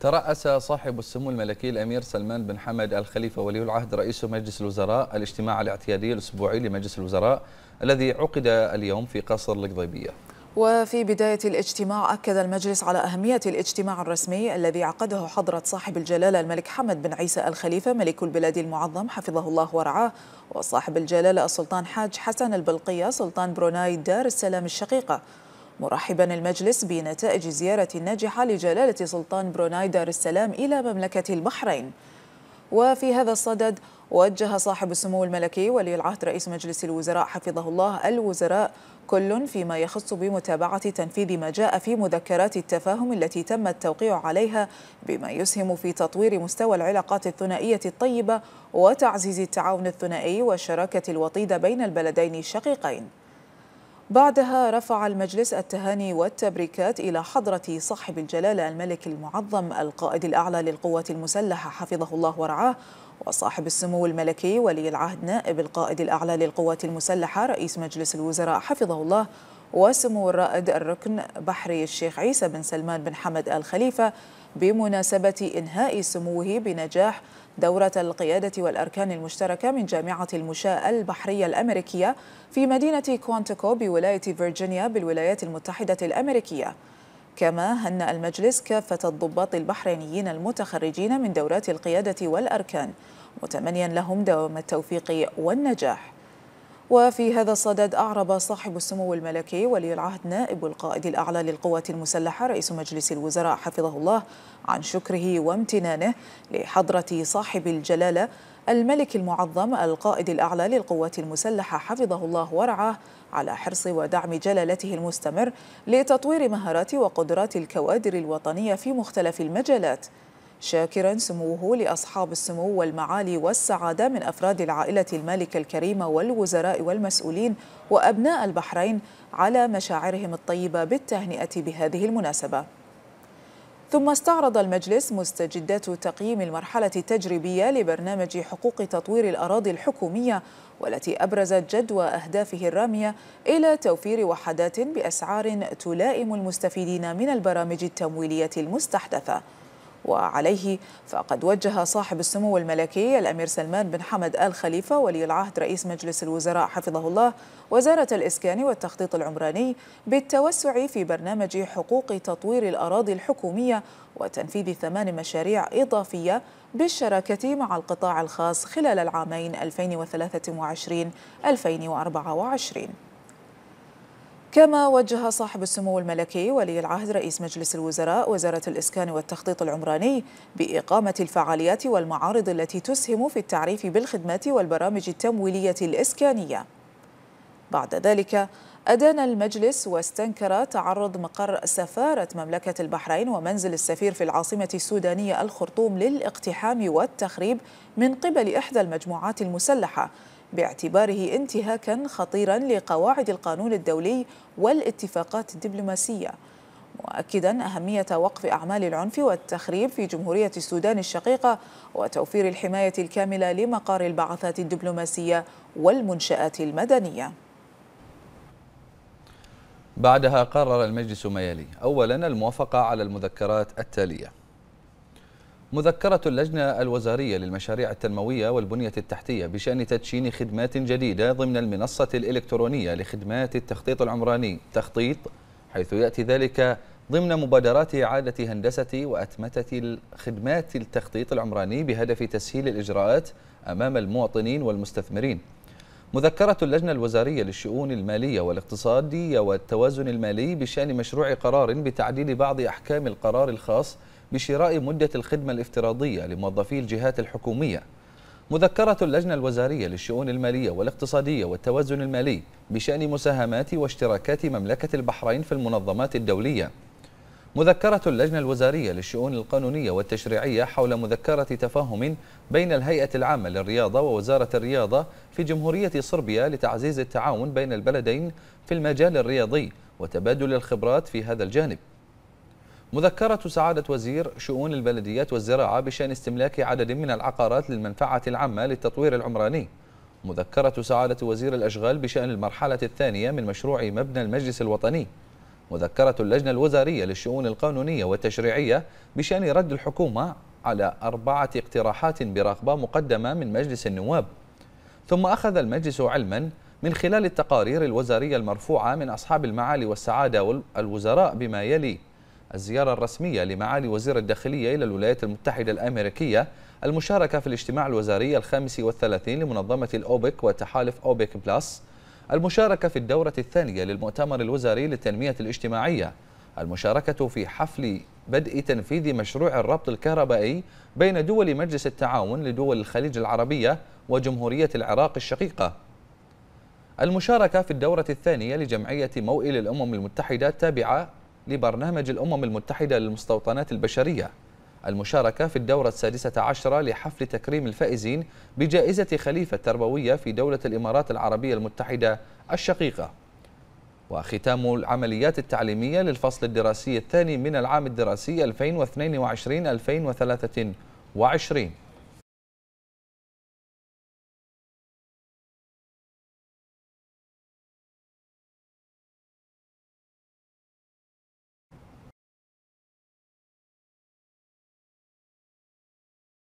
ترأس صاحب السمو الملكي الأمير سلمان بن حمد الخليفة ولي العهد رئيس مجلس الوزراء الاجتماع الاعتيادي الأسبوعي لمجلس الوزراء الذي عقد اليوم في قصر القضيبية وفي بداية الاجتماع أكد المجلس على أهمية الاجتماع الرسمي الذي عقده حضرة صاحب الجلالة الملك حمد بن عيسى الخليفة ملك البلاد المعظم حفظه الله ورعاه وصاحب الجلالة السلطان حاج حسن البلقية سلطان بروناي دار السلام الشقيقة مرحبا المجلس بنتائج زيارة ناجحة لجلالة سلطان بروناي دار السلام إلى مملكة البحرين وفي هذا الصدد وجه صاحب السمو الملكي ولي العهد رئيس مجلس الوزراء حفظه الله الوزراء كل فيما يخص بمتابعة تنفيذ ما جاء في مذكرات التفاهم التي تم التوقيع عليها بما يسهم في تطوير مستوى العلاقات الثنائية الطيبة وتعزيز التعاون الثنائي والشراكة الوطيدة بين البلدين الشقيقين بعدها رفع المجلس التهاني والتبريكات إلى حضرة صاحب الجلالة الملك المعظم القائد الأعلى للقوات المسلحة حفظه الله ورعاه وصاحب السمو الملكي ولي العهد نائب القائد الأعلى للقوات المسلحة رئيس مجلس الوزراء حفظه الله وسمو الرائد الركن بحري الشيخ عيسى بن سلمان بن حمد الخليفة بمناسبة إنهاء سموه بنجاح دورة القيادة والأركان المشتركة من جامعة المشاة البحرية الأمريكية في مدينة كوانتكو بولاية فيرجينيا بالولايات المتحدة الأمريكية كما هنأ المجلس كافة الضباط البحرينيين المتخرجين من دورات القيادة والأركان متمنيا لهم دوام التوفيق والنجاح وفي هذا الصدد أعرب صاحب السمو الملكي ولي العهد نائب القائد الأعلى للقوات المسلحة رئيس مجلس الوزراء حفظه الله عن شكره وامتنانه لحضرة صاحب الجلالة الملك المعظم القائد الأعلى للقوات المسلحة حفظه الله ورعاه على حرص ودعم جلالته المستمر لتطوير مهارات وقدرات الكوادر الوطنية في مختلف المجالات شاكرا سموه لأصحاب السمو والمعالي والسعادة من أفراد العائلة المالكة الكريمة والوزراء والمسؤولين وأبناء البحرين على مشاعرهم الطيبة بالتهنئة بهذه المناسبة ثم استعرض المجلس مستجدات تقييم المرحلة التجريبية لبرنامج حقوق تطوير الأراضي الحكومية والتي أبرزت جدوى أهدافه الرامية إلى توفير وحدات بأسعار تلائم المستفيدين من البرامج التمويلية المستحدثة وعليه فقد وجه صاحب السمو الملكي الأمير سلمان بن حمد آل خليفة ولي العهد رئيس مجلس الوزراء حفظه الله وزارة الإسكان والتخطيط العمراني بالتوسع في برنامج حقوق تطوير الأراضي الحكومية وتنفيذ ثمان مشاريع إضافية بالشراكة مع القطاع الخاص خلال العامين 2023 2024 كما وجه صاحب السمو الملكي ولي العهد رئيس مجلس الوزراء وزارة الإسكان والتخطيط العمراني بإقامة الفعاليات والمعارض التي تسهم في التعريف بالخدمات والبرامج التمويلية الإسكانية بعد ذلك أدان المجلس واستنكر تعرض مقر سفارة مملكة البحرين ومنزل السفير في العاصمة السودانية الخرطوم للاقتحام والتخريب من قبل إحدى المجموعات المسلحة باعتباره انتهاكا خطيرا لقواعد القانون الدولي والاتفاقات الدبلوماسيه مؤكدا أهمية وقف أعمال العنف والتخريب في جمهورية السودان الشقيقة وتوفير الحماية الكاملة لمقار البعثات الدبلوماسية والمنشآت المدنية بعدها قرر المجلس ما يلي أولا الموافقة على المذكرات التالية مذكرة اللجنة الوزارية للمشاريع التنموية والبنية التحتية بشأن تدشين خدمات جديدة ضمن المنصة الإلكترونية لخدمات التخطيط العمراني تخطيط حيث يأتي ذلك ضمن مبادرات إعادة هندسة وأتمتة خدمات التخطيط العمراني بهدف تسهيل الإجراءات أمام المواطنين والمستثمرين مذكرة اللجنة الوزارية للشؤون المالية والاقتصادية والتوازن المالي بشأن مشروع قرار بتعديل بعض أحكام القرار الخاص بشراء مدة الخدمة الافتراضية لموظفي الجهات الحكومية مذكرة اللجنة الوزارية للشؤون المالية والاقتصادية والتوازن المالي بشأن مساهمات واشتراكات مملكة البحرين في المنظمات الدولية مذكرة اللجنة الوزارية للشؤون القانونية والتشريعية حول مذكرة تفاهم بين الهيئة العامة للرياضة ووزارة الرياضة في جمهورية صربيا لتعزيز التعاون بين البلدين في المجال الرياضي وتبادل الخبرات في هذا الجانب مذكرة سعادة وزير شؤون البلديات والزراعة بشأن استملاك عدد من العقارات للمنفعة العامة للتطوير العمراني مذكرة سعادة وزير الأشغال بشأن المرحلة الثانية من مشروع مبنى المجلس الوطني مذكرة اللجنة الوزارية للشؤون القانونية والتشريعية بشأن رد الحكومة على أربعة اقتراحات برغبة مقدمة من مجلس النواب ثم أخذ المجلس علما من خلال التقارير الوزارية المرفوعة من أصحاب المعالي والسعادة والوزراء بما يلي الزيارة الرسمية لمعالي وزير الداخلية إلى الولايات المتحدة الأمريكية المشاركة في الاجتماع الوزاري الخامس والثلاثين لمنظمة الأوبك وتحالف أوبك بلس المشاركة في الدورة الثانية للمؤتمر الوزاري للتنمية الاجتماعية المشاركة في حفل بدء تنفيذ مشروع الربط الكهربائي بين دول مجلس التعاون لدول الخليج العربية وجمهورية العراق الشقيقة المشاركة في الدورة الثانية لجمعية موئل الأمم المتحدة التابعة لبرنامج الأمم المتحدة للمستوطنات البشرية المشاركة في الدورة السادسة عشرة لحفل تكريم الفائزين بجائزة خليفة التربوية في دولة الإمارات العربية المتحدة الشقيقة وختام العمليات التعليمية للفصل الدراسي الثاني من العام الدراسي 2022-2023